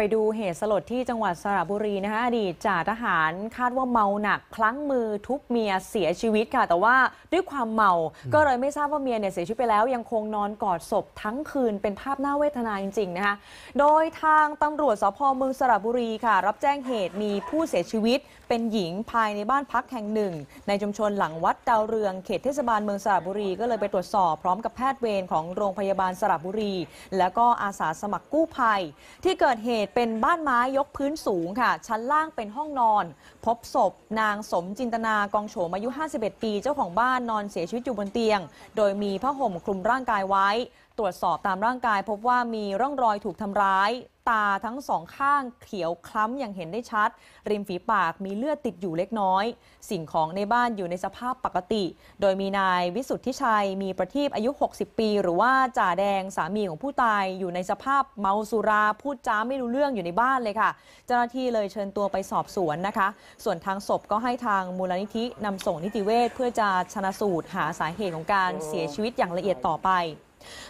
ไปดูเหตุสลดที่จังหวัดสระบุรีนะคะอดีตจ่าทหารคาดว่า เมาหนักพลั้งมือทุบเมียเสียชีวิตค่ะ แต่ว่าด้วยความเมาก็เลยไม่ทราบว่าเมียเนี่ยเสียชีวิตไปแล้ว ยังคงนอนกอดศพทั้งคืนเป็นภาพน่าเวทนาจริงๆนะคะ โดยทางตำรวจสพเมืองสระบุรีค่ะ รับแจ้งเหตุมีผู้เสียชีวิตเป็นหญิงภายในบ้านพักแห่งหนึ่ง ในชุมชนหลังวัดดาวเรืองเขตเทศบาลเมืองสระบุรีก็เลยไปตรวจสอบพร้อมกับแพทย์เวรของโรงพยาบาลสระบุรี แล้วก็อาสาสมัครกู้ภัย ที่เกิดเหตุเป็นบ้านไม้ยกพื้นสูงค่ะ ชั้นล่างเป็นห้องนอน พบศพนางสมจินตนากองโฉมอายุ 51 ปี เจ้าของบ้านนอนเสียชีวิตอยู่บนเตียง โดยมีผ้าห่มคลุมร่างกายไว้ตรวจสอบตามร่างกายพบว่ามีร่องรอยถูกทำร้ายตาทั้งสองข้างเขียวคล้ำอย่างเห็นได้ชัด ริมฝีปากมีเลือดติดอยู่เล็กน้อย สิ่งของในบ้านอยู่ในสภาพปกติ โดยมีนายวิสุทธิชัย มีประทีปอายุ 60 ปี หรือว่าจ่าแดงสามีของผู้ตายอยู่ในสภาพเมาสุราพูดจาไม่รู้เรื่องอยู่ในบ้านเลยค่ะ เจ้าหน้าที่เลยเชิญตัวไปสอบสวนนะคะ ส่วนทางศพก็ให้ทางมูลนิธินำส่งนิติเวชเพื่อจะชนะสูตร หาสาเหตุของการเสียชีวิตอย่างละเอียดต่อไป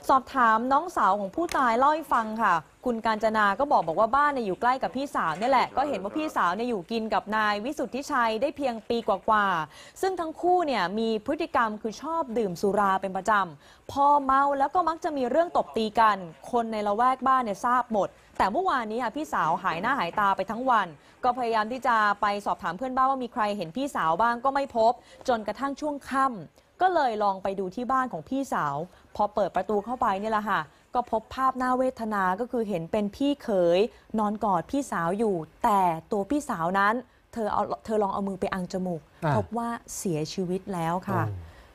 สอบถามน้องสาวของผู้ตายเล่าให้ฟังค่ะ คุณการจนาก็บอกบอกว่าบ้านเนี่ยอยู่ใกล้กับพี่สาวนี่แหละก็เห็นว่าพี่สาวเนี่ยอยู่กินกับนายวิสุทธิชัยได้เพียงปีกว่าๆ ซึ่งทั้งคู่เนี่ยมีพฤติกรรมคือชอบดื่มสุราเป็นประจำพอเมาแล้วก็มักจะมีเรื่องตบตีกัน คนในละแวกบ้านเนี่ยทราบหมด แต่เมื่อวานนี้ค่ะพี่สาวหายหน้าหายตาไปทั้งวัน ก็พยายามที่จะไปสอบถามเพื่อนบ้านว่ามีใครเห็นพี่สาวบ้างก็ไม่พบ จนกระทั่งช่วงค่ำก็เลยลองไปดูที่บ้านของพี่สาว พอเปิดประตูเข้าไปเนี่ยแหละค่ะก็พบภาพหน้าเวทนาก็คือเห็นเป็นพี่เขยนอนกอดพี่สาวอยู่ แต่ตัวพี่สาวนั้นเธอเอาเธอลองเอามือไปอังจมูกพบว่าเสียชีวิตแล้วค่ะ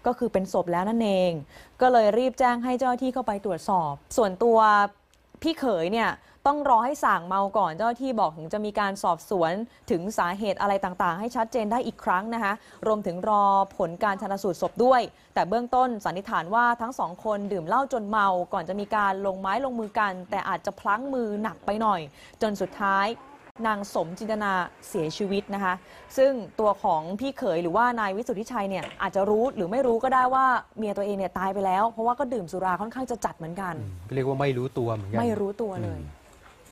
ก็คือเป็นศพแล้วนั่นเอง ก็เลยรีบแจ้งให้เจ้าที่เข้าไปตรวจสอบ ส่วนตัวพี่เขยเนี่ยต้องรอให้สั่งเมา ก่อนเจ้าที่บอกถึงจะมีการสอบสวนถึงสาเหตุอะไรต่างๆ ให้ชัดเจนได้อีกครั้งนะคะ รวมถึงรอผลการชนสูตรศพด้วย แต่เบื้องต้นสันนิษฐานว่าทั้งสองคนดื่มเหล้าจนเมาก่อนจะมีการลงไม้ลงมือกัน แต่อาจจะพลั้งมือหนักไปหน่อย จนสุดท้ายนางสมจินตนาเสียชีวิตนะคะซึ่งตัวของพี่เขย หรือว่านายวิสุทธิชัยเนี่ยอาจจะรู้หรือไม่รู้ก็ได้ว่าเมียตัวเองเนี่ยตายไปแล้วเพราะว่าก็ดื่มสุราค่อนข้างจะจัดเหมือนกัน เรียกว่าไม่รู้ตัวเหมือนกัน ไม่รู้ตัวเลย